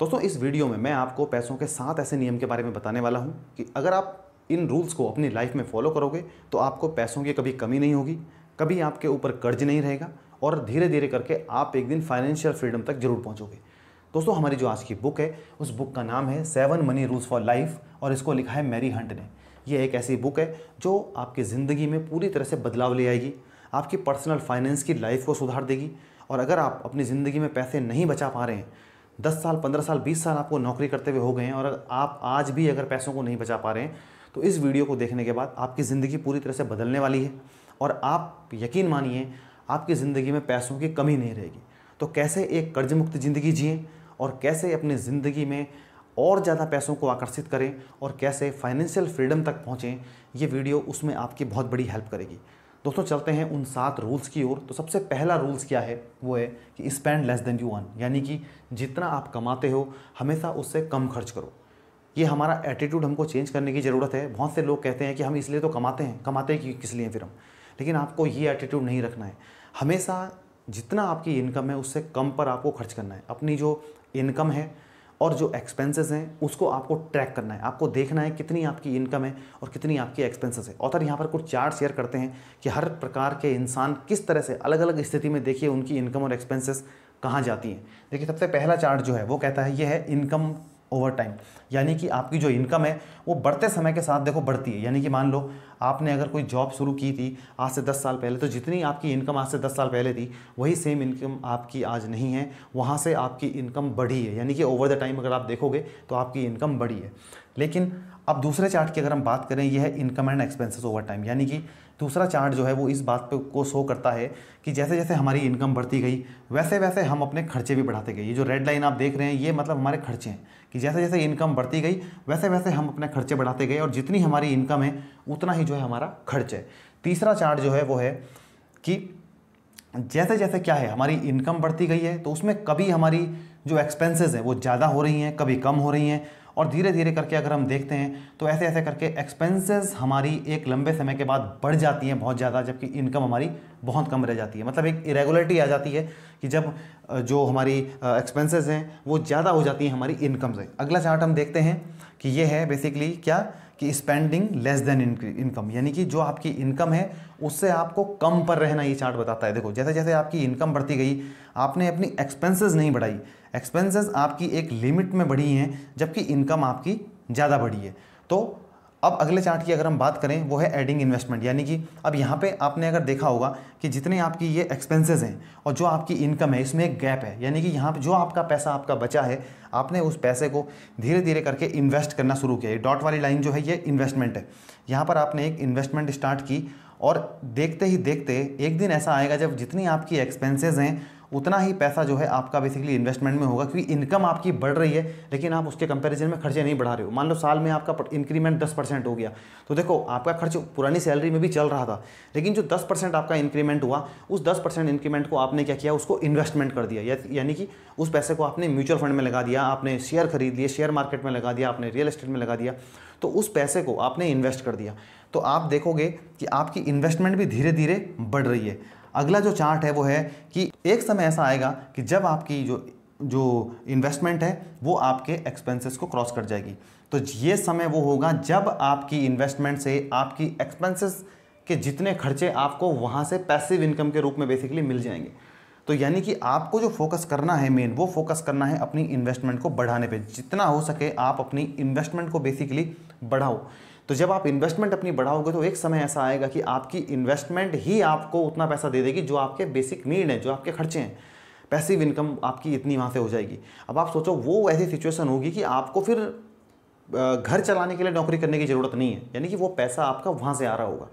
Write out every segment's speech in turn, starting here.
दोस्तों इस वीडियो में मैं आपको पैसों के सात ऐसे नियम के बारे में बताने वाला हूँ कि अगर आप इन रूल्स को अपनी लाइफ में फॉलो करोगे तो आपको पैसों की कभी कमी नहीं होगी कभी आपके ऊपर कर्ज नहीं रहेगा और धीरे धीरे करके आप एक दिन फाइनेंशियल फ्रीडम तक जरूर पहुँचोगे दोस्तों हमारी जो आज की बुक है उस बुक का नाम है seven money rules for life और इसको लिखा है मैरी हंट ने यह एक ऐसी बुक है जो आपकी ज़िंदगी में पूरी तरह से बदलाव ले आएगी आपकी पर्सनल फाइनेंस की लाइफ को सुधार देगी और अगर आप अपनी ज़िंदगी में पैसे नहीं बचा पा रहे हैं दस साल पंद्रह साल बीस साल आपको नौकरी करते हुए हो गए हैं और आप आज भी अगर पैसों को नहीं बचा पा रहे हैं तो इस वीडियो को देखने के बाद आपकी ज़िंदगी पूरी तरह से बदलने वाली है और आप यकीन मानिए आपकी ज़िंदगी में पैसों की कमी नहीं रहेगी तो कैसे एक कर्ज मुक्त ज़िंदगी जिए और कैसे अपनी ज़िंदगी में और ज़्यादा पैसों को आकर्षित करें और कैसे फाइनेंशियल फ्रीडम तक पहुँचें ये वीडियो उसमें आपकी बहुत बड़ी हेल्प करेगी दोस्तों चलते हैं उन सात रूल्स की ओर तो सबसे पहला रूल्स क्या है वो है कि spend less than you earn यानी कि जितना आप कमाते हो हमेशा उससे कम खर्च करो ये हमारा एटीट्यूड हमको चेंज करने की ज़रूरत है बहुत से लोग कहते हैं कि हम इसलिए तो कमाते हैं कमाते हैं कि किस लिए फिर हम लेकिन आपको ये एटीट्यूड नहीं रखना है हमेशा जितना आपकी इनकम है उससे कम पर आपको खर्च करना है अपनी जो इनकम है और जो एक्सपेंसेस हैं उसको आपको ट्रैक करना है आपको देखना है कितनी आपकी इनकम है और कितनी आपकी एक्सपेंसेस है ऑथर यहाँ पर कुछ चार्ट शेयर करते हैं कि हर प्रकार के इंसान किस तरह से अलग अलग स्थिति में देखिए उनकी इनकम और एक्सपेंसेस कहाँ जाती हैं देखिए सबसे पहला चार्ट जो है वो कहता है ये है इनकम ओवर टाइम यानी कि आपकी जो इनकम है वो बढ़ते समय के साथ देखो बढ़ती है यानी कि मान लो आपने अगर कोई जॉब शुरू की थी आज से 10 साल पहले तो जितनी आपकी इनकम आज से 10 साल पहले थी वही सेम इनकम आपकी आज नहीं है वहाँ से आपकी इनकम बढ़ी है यानी कि ओवर द टाइम अगर आप देखोगे तो आपकी इनकम बढ़ी है लेकिन अब दूसरे चार्ट की अगर हम बात करें यह है income and expenses over time यानी कि दूसरा चार्ट जो है वो इस बात पे को शो करता है कि जैसे जैसे हमारी इनकम बढ़ती गई वैसे वैसे हम अपने खर्चे भी बढ़ाते गए ये जो रेड लाइन आप देख रहे हैं ये मतलब हमारे खर्चे हैं कि जैसे जैसे इनकम बढ़ती गई वैसे वैसे हम अपने खर्चे बढ़ाते गए और जितनी हमारी इनकम है उतना ही जो है हमारा खर्च है तीसरा चार्ट जो है वो है कि जैसे जैसे क्या है हमारी इनकम बढ़ती गई है तो उसमें कभी हमारी जो एक्सपेंसेस हैं वो ज़्यादा हो रही हैं कभी कम हो रही हैं और धीरे धीरे करके अगर हम देखते हैं तो ऐसे ऐसे करके एक्सपेंसेस हमारी एक लंबे समय के बाद बढ़ जाती हैं बहुत ज़्यादा जबकि इनकम हमारी बहुत कम रह जाती है मतलब एक इरेगुलरिटी आ जाती है कि जब जो हमारी एक्सपेंसेस हैं वो ज़्यादा हो जाती हैं हमारी इनकम से अगला चार्ट हम देखते हैं कि ये है बेसिकली क्या कि स्पेंडिंग लेस देन इनकम यानी कि जो आपकी इनकम है उससे आपको कम पर रहना ये चार्ट बताता है देखो जैसे जैसे आपकी इनकम बढ़ती गई आपने अपनी एक्सपेंसेस नहीं बढ़ाई एक्सपेंसेस आपकी एक लिमिट में बढ़ी हैं जबकि इनकम आपकी ज़्यादा बढ़ी है तो अब अगले चार्ट की अगर हम बात करें वो है एडिंग इन्वेस्टमेंट यानी कि अब यहाँ पे आपने अगर देखा होगा कि जितने आपकी ये एक्सपेंसेस हैं और जो आपकी इनकम है इसमें एक गैप है यानी कि यहाँ पे जो आपका पैसा आपका बचा है आपने उस पैसे को धीरे धीरे करके इन्वेस्ट करना शुरू किया डॉट वाली लाइन जो है ये इन्वेस्टमेंट है यहाँ पर आपने एक इन्वेस्टमेंट स्टार्ट की और देखते ही देखते एक दिन ऐसा आएगा जब जितनी आपकी एक्सपेंसेज हैं उतना ही पैसा जो है आपका बेसिकली इन्वेस्टमेंट में होगा क्योंकि इनकम आपकी बढ़ रही है लेकिन आप उसके कंपैरिजन में खर्चे नहीं बढ़ा रहे हो मान लो साल में आपका इंक्रीमेंट दस परसेंट हो गया तो देखो आपका खर्च पुरानी सैलरी में भी चल रहा था लेकिन जो दस परसेंट आपका इंक्रीमेंट हुआ उस दस परसेंट इंक्रीमेंट को आपने क्या किया उसको इन्वेस्टमेंट कर दिया यानी कि उस पैसे को आपने म्यूचुअल फंड में लगा दिया आपने शेयर खरीद लिए शेयर मार्केट में लगा दिया आपने रियल एस्टेट में लगा दिया तो उस पैसे को आपने इन्वेस्ट कर दिया तो आप देखोगे कि आपकी इन्वेस्टमेंट भी धीरे धीरे बढ़ रही है अगला जो चार्ट है वो है कि एक समय ऐसा आएगा कि जब आपकी जो जो इन्वेस्टमेंट है वो आपके एक्सपेंसेस को क्रॉस कर जाएगी तो ये समय वो होगा जब आपकी इन्वेस्टमेंट से आपकी एक्सपेंसेस के जितने खर्चे आपको वहाँ से पैसिव इनकम के रूप में बेसिकली मिल जाएंगे तो यानी कि आपको जो फोकस करना है मेन वो फोकस करना है अपनी इन्वेस्टमेंट को बढ़ाने पे जितना हो सके आप अपनी इन्वेस्टमेंट को बेसिकली बढ़ाओ तो जब आप इन्वेस्टमेंट अपनी बढ़ाओगे तो एक समय ऐसा आएगा कि आपकी इन्वेस्टमेंट ही आपको उतना पैसा दे देगी जो आपके बेसिक नीड है जो आपके खर्चे हैं पैसिव इनकम आपकी इतनी वहाँ से हो जाएगी अब आप सोचो वो ऐसी सिचुएशन होगी कि आपको फिर घर चलाने के लिए नौकरी करने की ज़रूरत नहीं है यानी कि वो पैसा आपका वहाँ से आ रहा होगा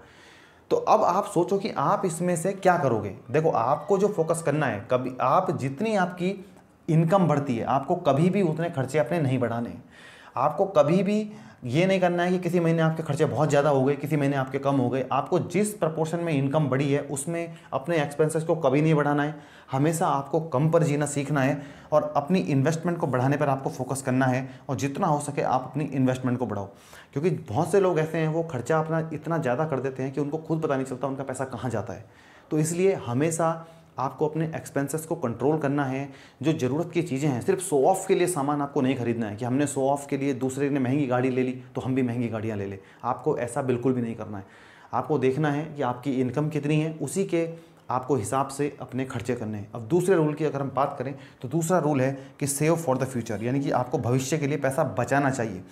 तो अब आप सोचो कि आप इसमें से क्या करोगे देखो आपको जो फोकस करना है कभी आप जितनी आपकी इनकम बढ़ती है आपको कभी भी उतने खर्चे अपने नहीं बढ़ाने आपको कभी भी ये नहीं करना है कि किसी महीने आपके खर्चे बहुत ज़्यादा हो गए किसी महीने आपके कम हो गए आपको जिस प्रपोर्शन में इनकम बढ़ी है उसमें अपने एक्सपेंसेस को कभी नहीं बढ़ाना है हमेशा आपको कम पर जीना सीखना है और अपनी इन्वेस्टमेंट को बढ़ाने पर आपको फोकस करना है और जितना हो सके आप अपनी इन्वेस्टमेंट को बढ़ाओ क्योंकि बहुत से लोग ऐसे हैं वो खर्चा अपना इतना ज़्यादा कर देते हैं कि उनको खुद पता नहीं चलता उनका पैसा कहाँ जाता है तो इसलिए हमेशा आपको अपने एक्सपेंसेस को कंट्रोल करना है जो ज़रूरत की चीज़ें हैं सिर्फ शो ऑफ के लिए सामान आपको नहीं खरीदना है कि हमने शो ऑफ के लिए दूसरे ने महंगी गाड़ी ले ली तो हम भी महंगी गाड़ियाँ ले लें आपको ऐसा बिल्कुल भी नहीं करना है आपको देखना है कि आपकी इनकम कितनी है उसी के आपको हिसाब से अपने खर्चे करने हैं अब दूसरे रूल की अगर हम बात करें तो दूसरा रूल है कि सेव फॉर द फ्यूचर यानी कि आपको भविष्य के लिए पैसा बचाना चाहिए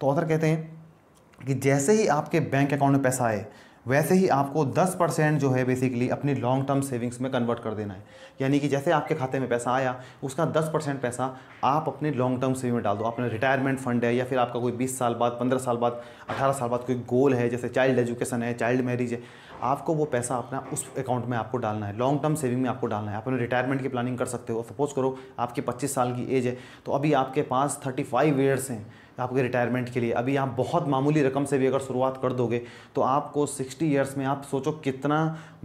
तो ऑथर कहते हैं कि जैसे ही आपके बैंक अकाउंट में पैसा आए वैसे ही आपको 10 परसेंट जो है बेसिकली अपनी लॉन्ग टर्म सेविंग्स में कन्वर्ट कर देना है यानी कि जैसे आपके खाते में पैसा आया उसका 10 परसेंट पैसा आप अपने लॉन्ग टर्म सेविंग में डाल दो अपने रिटायरमेंट फंड है या फिर आपका कोई 20 साल बाद 15 साल बाद 18 साल बाद कोई गोल है जैसे चाइल्ड एजुकेशन है चाइल्ड मैरिज है आपको वो पैसा अपना उस अकाउंट में आपको डालना है लॉन्ग टर्म सेविंग में आपको डालना है आप अपने रिटायरमेंट की प्लानिंग कर सकते हो सपोज करो आपकी 25 साल की एज है तो अभी आपके पास 35 फाइव ईयर्स हैं आपके रिटायरमेंट के लिए अभी आप बहुत मामूली रकम से भी अगर शुरुआत कर दोगे तो आपको सिक्सटी ईयर्स में आप सोचो कितना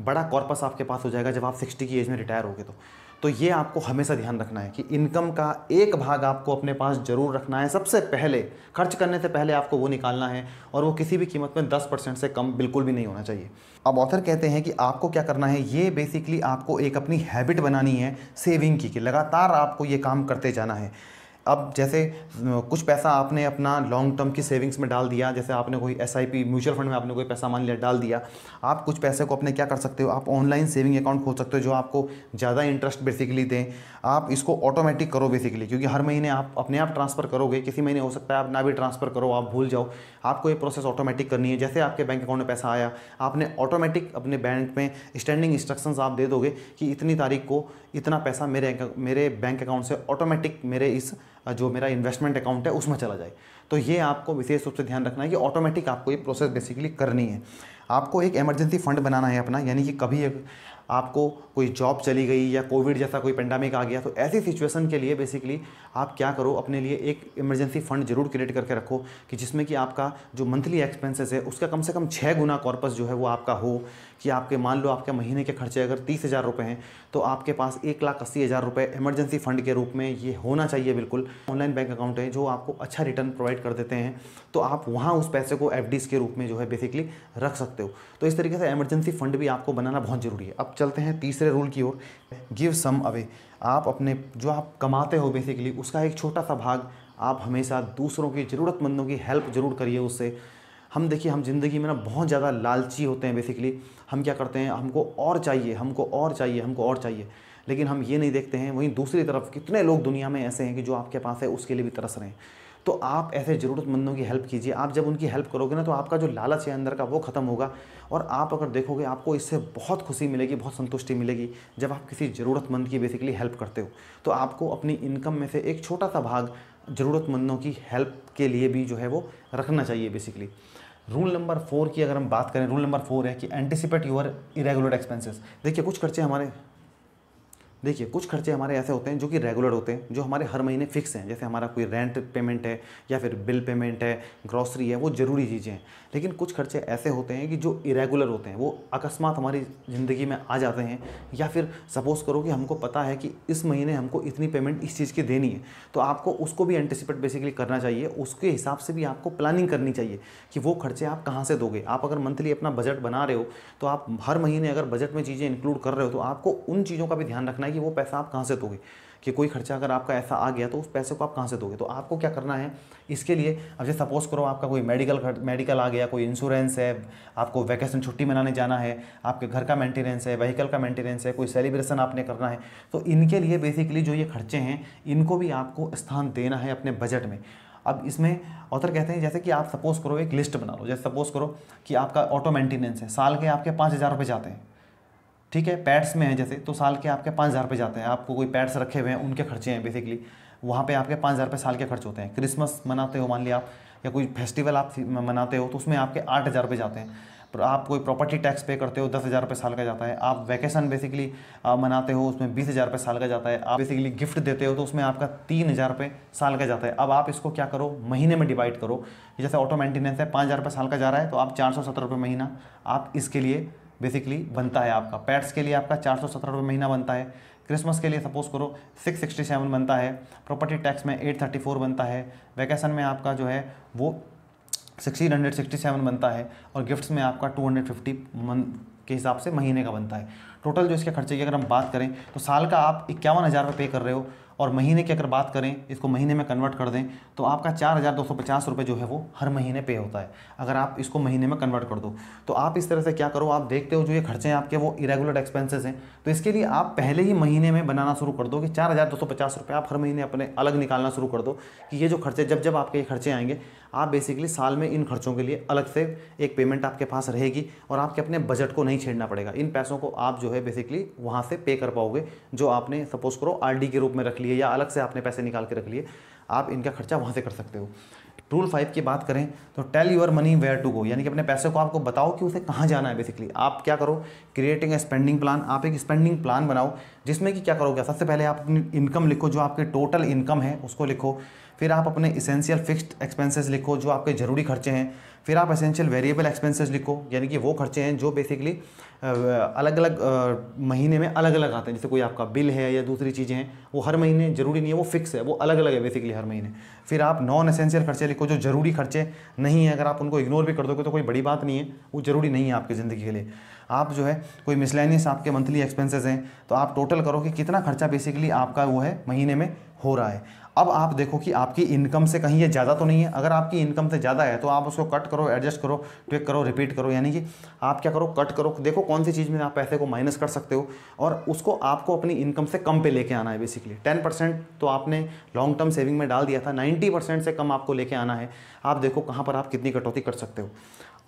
बड़ा कॉर्पस आपके पास हो जाएगा जब आप सिक्सटी की एज में रिटायर होगे तो तो ये आपको हमेशा ध्यान रखना है कि इनकम का एक भाग आपको अपने पास जरूर रखना है सबसे पहले खर्च करने से पहले आपको वो निकालना है और वो किसी भी कीमत में 10 परसेंट से कम बिल्कुल भी नहीं होना चाहिए अब ऑथर कहते हैं कि आपको क्या करना है ये बेसिकली आपको एक अपनी हैबिट बनानी है सेविंग की कि लगातार आपको ये काम करते जाना है अब जैसे कुछ पैसा आपने अपना लॉन्ग टर्म की सेविंग्स में डाल दिया जैसे आपने कोई एस म्यूचुअल फंड में आपने कोई पैसा मान लिया डाल दिया आप कुछ पैसे को अपने क्या कर सकते हो आप ऑनलाइन सेविंग अकाउंट खोल सकते हो जो आपको ज़्यादा इंटरेस्ट बेसिकली दें आप इसको ऑटोमेटिक करो बेसिकली क्योंकि हर महीने आप अपने आप ट्रांसफ़र करोगे किसी महीने हो सकता है आप ना भी ट्रांसफ़र करो आप भूल जाओ आपको ये प्रोसेस ऑटोमेटिक करनी है जैसे आपके बैंक अकाउंट में पैसा आया आपने ऑटोमेटिक अपने बैंक में स्टैंडिंग इंस्ट्रक्शन आप दे दोगे कि इतनी तारीख को इतना पैसा मेरे मेरे बैंक अकाउंट से ऑटोमेटिक मेरे इस जो मेरा इन्वेस्टमेंट अकाउंट है उसमें चला जाए तो ये आपको विशेष रूप से ध्यान रखना है कि ऑटोमेटिक आपको ये प्रोसेस बेसिकली करनी है आपको एक इमरजेंसी फंड बनाना है अपना यानी कि कभी एक आपको कोई जॉब चली गई या कोविड जैसा कोई पेंडेमिक आ गया तो ऐसी सिचुएशन के लिए बेसिकली आप क्या करो अपने लिए एक इमरजेंसी फंड जरूर क्रिएट करके रखो कि जिसमें कि आपका जो मंथली एक्सपेंसेस है उसका कम से कम छः गुना कॉर्पस जो है वो आपका हो कि आपके मान लो आपके महीने के खर्चे अगर तीस हज़ार रुपये हैं तो आपके पास एक लाख अस्सी हज़ार रुपये इमरजेंसी फंड के रूप में ये होना चाहिए बिल्कुल ऑनलाइन बैंक अकाउंट है जो आपको अच्छा रिटर्न प्रोवाइड कर देते हैं तो आप वहाँ उस पैसे को एफ के रूप में जो है बेसिकली रख सकते हो तो इस तरीके से एमरजेंसी फंड भी आपको बनाना बहुत ज़रूरी है अब चलते हैं तीसरे रूल की ओर गिव सम अवे आप अपने जो आप कमाते हो बेसिकली उसका एक छोटा सा भाग आप हमेशा दूसरों की ज़रूरतमंदों की हेल्प ज़रूर करिए उससे हम देखिए हम ज़िंदगी में ना बहुत ज़्यादा लालची होते हैं बेसिकली हम क्या करते हैं हमको और चाहिए हमको और चाहिए हमको और चाहिए लेकिन हम ये नहीं देखते हैं वहीं दूसरी तरफ कितने लोग दुनिया में ऐसे हैं कि जो आपके पास है उसके लिए भी तरस रहे हैं तो आप ऐसे ज़रूरतमंदों की हेल्प कीजिए आप जब उनकी हेल्प करोगे ना तो आपका जो लालच है अंदर का वो ख़त्म होगा और आप अगर देखोगे आपको इससे बहुत खुशी मिलेगी बहुत संतुष्टि मिलेगी जब आप किसी ज़रूरतमंद की बेसिकली हेल्प करते हो तो आपको अपनी इनकम में से एक छोटा सा भाग ज़रूरतमंदों की हेल्प के लिए भी जो है वो रखना चाहिए बेसिकली रूल नंबर फोर की अगर हम बात करें रूल नंबर फोर है कि एंटिसिपेट यूर इरेगुलर एक्सपेंसेस देखिए कुछ खर्चे हमारे देखिए कुछ खर्चे हमारे ऐसे होते हैं जो कि रेगुलर होते हैं जो हमारे हर महीने फिक्स हैं जैसे हमारा कोई रेंट पेमेंट है या फिर बिल पेमेंट है ग्रॉसरी है वो ज़रूरी चीज़ें हैं लेकिन कुछ खर्चे ऐसे होते हैं कि जो इरेगुलर होते हैं वो अकस्मात हमारी ज़िंदगी में आ जाते हैं या फिर सपोज़ करो कि हमको पता है कि इस महीने हमको इतनी पेमेंट इस चीज़ की देनी है तो आपको उसको भी एंटिसिपेट बेसिकली करना चाहिए उसके हिसाब से भी आपको प्लानिंग करनी चाहिए कि वो खर्चे आप कहाँ से दोगे आप अगर मंथली अपना बजट बना रहे हो तो आप हर महीने अगर बजट में चीज़ें इंक्लूड कर रहे हो तो आपको उन चीज़ों का भी ध्यान रखना है कि वो पैसा आप कहाँ से दोगे कि कोई खर्चा अगर आपका ऐसा आ गया तो उस पैसे को आप कहाँ से दोगे तो आपको क्या करना है इसके लिए अब जैसे सपोज करो आपका कोई मेडिकल मेडिकल आ गया कोई इंश्योरेंस है आपको वैकेशन छुट्टी मनाने जाना है आपके घर का मेंटेनेंस है व्हीकल का मेंटेनेंस है कोई सेलिब्रेशन आपने करना है तो इनके लिए बेसिकली जो ये खर्चे हैं इनको भी आपको स्थान देना है अपने बजट में अब इसमें ऑथर कहते हैं जैसे कि आप सपोज़ करो एक लिस्ट बना लो जैसे सपोज़ करो कि आपका ऑटो मेंटेनेंस है साल के आपके पाँच हज़ार रुपये जाते हैं ठीक है पैट्स में है जैसे तो साल के आपके पाँच हज़ार रुपये जाते हैं आपको कोई पैट्स रखे हुए हैं उनके खर्चे हैं बेसिकली वहाँ पे आपके पाँच हज़ार रुपये साल के खर्च होते हैं क्रिसमस मनाते हो मान लिया आप या कोई फेस्टिवल आप मनाते हो तो उसमें आपके आठ हज़ार रुपये जाते हैं पर आप कोई प्रॉपर्टी टैक्स पे करते हो दस हज़ार रुपये साल का जाता है आप वैकेशन बेसिकली मनाते हो उसमें बीस हज़ार रुपये साल का जाता है आप बेसिकली गिफ्ट देते हो तो उसमें आपका तीन हज़ार रुपये साल का जाता है अब आप इसको क्या करो महीने में डिवाइड करो जैसे ऑटो मेंटेनेंस है पाँच हज़ार रुपये साल का जा रहा है तो आप चार सौ सत्तर रुपये महीना आप इसके लिए बेसिकली बनता है आपका पैट्स के लिए आपका चार सौ सत्रह रुपये महीना बनता है क्रिसमस के लिए सपोज करो सिक्स सिक्सटी सेवन बनता है प्रॉपर्टी टैक्स में एट थर्टी फोर बनता है वैकेशन में आपका जो है वो सिक्सटीन हंड्रेड सिक्सटी सेवन बनता है और गिफ्ट्स में आपका टू हंड्रेड फिफ्टी मंथ के हिसाब से महीने का बनता है टोटल जो इसके खर्चे की अगर हम बात करें तो साल का आप इक्यावन हज़ार रुपये पे कर रहे हो और महीने की अगर बात करें इसको महीने में कन्वर्ट कर दें तो आपका चार हज़ार दो सौ पचास रुपये जो है वो हर महीने पे होता है अगर आप इसको महीने में कन्वर्ट कर दो तो आप इस तरह से क्या करो आप देखते हो जो ये खर्चे हैं आपके वो इरेगुलर एक्सपेंसेस हैं तो इसके लिए आप पहले ही महीने में बनाना शुरू कर दो कि चार हज़ार दो सौ पचास रुपये आप हर महीने अपने अलग निकालना शुरू कर दो कि ये जो खर्चे जब जब आपके ये खर्चे आएंगे आप बेसिकली साल में इन खर्चों के लिए अलग से एक पेमेंट आपके पास रहेगी और आपके अपने बजट को नहीं छेड़ना पड़ेगा इन पैसों को आप जो है बेसिकली वहाँ से पे कर पाओगे जो आपने सपोज करो आर के रूप में रख लिए या अलग से आपने पैसे निकाल के रख लिए आप इनका खर्चा वहाँ से कर सकते हो रूल फाइव की बात करें तो tell your money where to go यानी कि अपने पैसे को आपको बताओ कि उसे कहाँ जाना है बेसिकली आप क्या करो क्रिएटिंग ए स्पेंडिंग प्लान आप एक स्पेंडिंग प्लान बनाओ जिसमें कि क्या करोगे सबसे पहले आप अपनी इनकम लिखो जो आपके टोटल इनकम है उसको लिखो फिर आप अपने इसेंशियल फिक्स्ड एक्सपेंसेस लिखो जो आपके ज़रूरी खर्चे हैं फिर आप एसेंशियल वेरिएबल एक्सपेंसेस लिखो यानी कि वो खर्चे हैं जो बेसिकली अलग अलग महीने में अलग अलग आते हैं जैसे कोई आपका बिल है या दूसरी चीज़ें हैं वो हर महीने ज़रूरी नहीं है वो फिक्स है वो अलग अलग है बेसिकली हर महीने फिर आप नॉन एसेंशियल खर्चे लिखो जो ज़रूरी खर्चे नहीं हैं अगर आप उनको इग्नोर भी कर दोगे तो कोई बड़ी बात नहीं है वो ज़रूरी नहीं है आपकी ज़िंदगी के लिए आप जो है कोई मिसलैनियस आपके मंथली एक्सपेंसेस हैं तो आप टोटल करो कि कितना खर्चा बेसिकली आपका वो है महीने में हो रहा है अब आप देखो कि आपकी इनकम से कहीं ये ज़्यादा तो नहीं है अगर आपकी इनकम से ज़्यादा है तो आप उसको कट करो एडजस्ट करो ट्विक करो रिपीट करो यानी कि आप क्या करो कट करो देखो कौन सी चीज़ में आप पैसे को माइनस कर सकते हो और उसको आपको अपनी इनकम से कम पे लेके आना है बेसिकली टेन परसेंट तो आपने लॉन्ग टर्म सेविंग में डाल दिया था नाइन्टी परसेंट से कम आपको लेके आना है आप देखो कहाँ पर आप कितनी कटौती कर सकते हो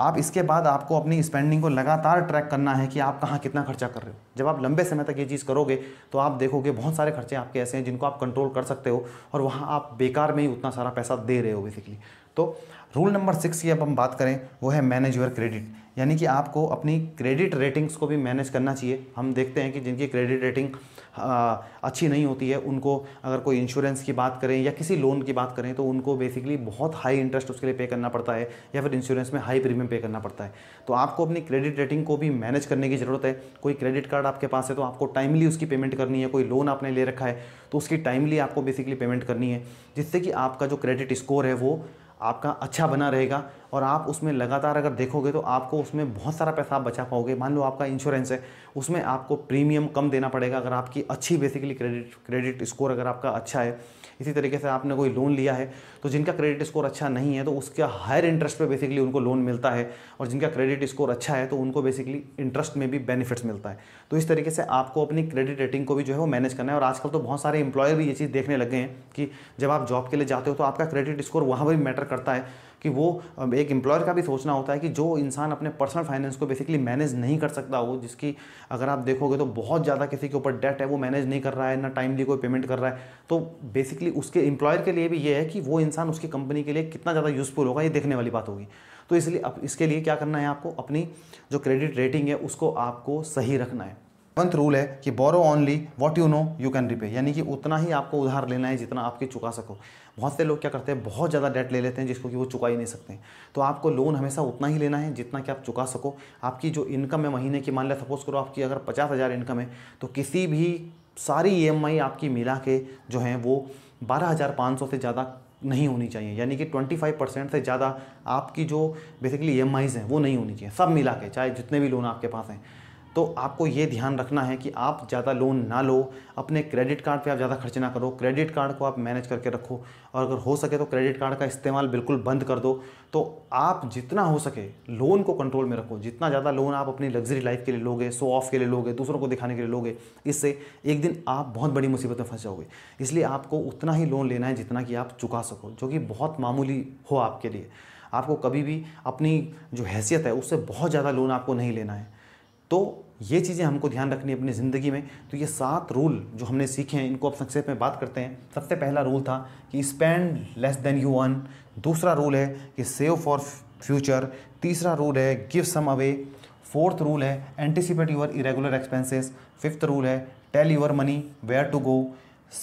आप इसके बाद आपको अपनी स्पेंडिंग को लगातार ट्रैक करना है कि आप कहाँ कितना खर्चा कर रहे हो जब आप लंबे समय तक ये चीज़ करोगे तो आप देखोगे बहुत सारे खर्चे आपके ऐसे हैं जिनको आप कंट्रोल कर सकते हो और वहाँ आप बेकार में ही उतना सारा पैसा दे रहे हो बेसिकली तो रूल नंबर सिक्स की अब हम बात करें वो है मैनेज योर क्रेडिट यानी कि आपको अपनी क्रेडिट रेटिंग्स को भी मैनेज करना चाहिए हम देखते हैं कि जिनकी क्रेडिट रेटिंग अच्छी नहीं होती है उनको अगर कोई इंश्योरेंस की बात करें या किसी लोन की बात करें तो उनको बेसिकली बहुत हाई इंटरेस्ट उसके लिए पे करना पड़ता है या फिर इंश्योरेंस में हाई प्रीमियम पे करना पड़ता है तो आपको अपनी क्रेडिट रेटिंग को भी मैनेज करने की ज़रूरत है कोई क्रेडिट कार्ड आपके पास है तो आपको टाइमली उसकी पेमेंट करनी है कोई लोन आपने ले रखा है तो उसकी टाइमली आपको बेसिकली पेमेंट करनी है जिससे कि आपका जो क्रेडिट स्कोर है वो आपका अच्छा बना रहेगा और आप उसमें लगातार अगर देखोगे तो आपको उसमें बहुत सारा पैसा आप बचा पाओगे मान लो आपका इंश्योरेंस है उसमें आपको प्रीमियम कम देना पड़ेगा अगर आपकी अच्छी बेसिकली क्रेडिट क्रेडिट स्कोर अगर आपका अच्छा है इसी तरीके से आपने कोई लोन लिया है तो जिनका क्रेडिट स्कोर अच्छा नहीं है तो उसका हायर इंटरेस्ट पे बेसिकली उनको लोन मिलता है और जिनका क्रेडिट स्कोर अच्छा है तो उनको बेसिकली इंटरेस्ट में भी बेनिफिट्स मिलता है तो इस तरीके से आपको अपनी क्रेडिट रेटिंग को भी जो है वो मैनेज करना है और आजकल तो बहुत सारे इंप्लॉयर भी ये चीज़ देखने लगे हैं कि जब आप जॉब के लिए जाते हो तो आपका क्रेडिट स्कोर वहाँ पर भी मैटर करता है कि वो एक एम्प्लॉयर का भी सोचना होता है कि जो इंसान अपने पर्सनल फाइनेंस को बेसिकली मैनेज नहीं कर सकता वो जिसकी अगर आप देखोगे तो बहुत ज़्यादा किसी के ऊपर डेट है वो मैनेज नहीं कर रहा है ना टाइमली कोई पेमेंट कर रहा है तो बेसिकली उसके एम्प्लॉयर के लिए भी ये है कि वो इंसान उसकी कंपनी के लिए कितना ज़्यादा यूज़फुल होगा ये देखने वाली बात होगी तो इसलिए इसके लिए क्या करना है आपको अपनी जो क्रेडिट रेटिंग है उसको आपको सही रखना है सेवंथ रूल है कि borrow only what you know you can repay यानी कि उतना ही आपको उधार लेना है जितना आपकी चुका सको बहुत से लोग क्या करते हैं बहुत ज़्यादा डेट ले लेते हैं जिसको कि वो चुका ही नहीं सकते तो आपको लोन हमेशा उतना ही लेना है जितना कि आप चुका सको आपकी जो इनकम है महीने की मान लिया सपोज करो आपकी अगर पचास हज़ार इनकम है तो किसी भी सारी ई e आपकी मिला के जो हैं वो बारह हज़ार पाँच सौ से ज़्यादा नहीं होनी चाहिए यानी कि 25 परसेंट से ज़्यादा आपकी जो बेसिकली ई e हैं वो नहीं होनी चाहिए सब मिला के चाहे जितने भी लोन आपके पास हैं तो आपको ये ध्यान रखना है कि आप ज़्यादा लोन ना लो अपने क्रेडिट कार्ड पे आप ज़्यादा खर्च ना करो क्रेडिट कार्ड को आप मैनेज करके रखो और अगर हो सके तो क्रेडिट कार्ड का इस्तेमाल बिल्कुल बंद कर दो तो आप जितना हो सके लोन को कंट्रोल में रखो जितना ज़्यादा लोन आप अपनी लग्जरी लाइफ के लिए लोगे शो ऑफ के लिए लोगे दूसरों को दिखाने के लिए लोगे इससे एक दिन आप बहुत बड़ी मुसीबत में फंस जाओगे इसलिए आपको उतना ही लोन लेना है जितना कि आप चुका सको जो कि बहुत मामूली हो आपके लिए आपको कभी भी अपनी जो हैसियत है उससे बहुत ज़्यादा लोन आपको नहीं लेना है तो ये चीज़ें हमको ध्यान रखनी है अपनी ज़िंदगी में तो ये सात रूल जो हमने सीखे हैं इनको आप संक्षेप में बात करते हैं सबसे पहला रूल था कि spend less than you earn दूसरा रूल है कि सेव फॉर फ्यूचर तीसरा रूल है give some away fourth rule है anticipate your irregular expenses fifth rule है tell your money where to go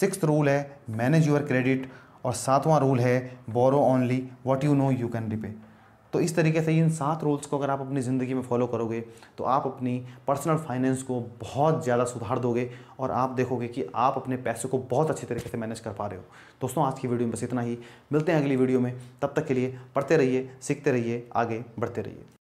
six rule है मैनेज यूर क्रेडिट और सातवां रूल है borrow only what you know you can repay तो इस तरीके से इन सात रूल्स को अगर आप अपनी ज़िंदगी में फॉलो करोगे तो आप अपनी पर्सनल फाइनेंस को बहुत ज़्यादा सुधार दोगे और आप देखोगे कि आप अपने पैसे को बहुत अच्छी तरीके से मैनेज कर पा रहे हो दोस्तों आज की वीडियो में बस इतना ही मिलते हैं अगली वीडियो में तब तक के लिए पढ़ते रहिए सीखते रहिए आगे बढ़ते रहिए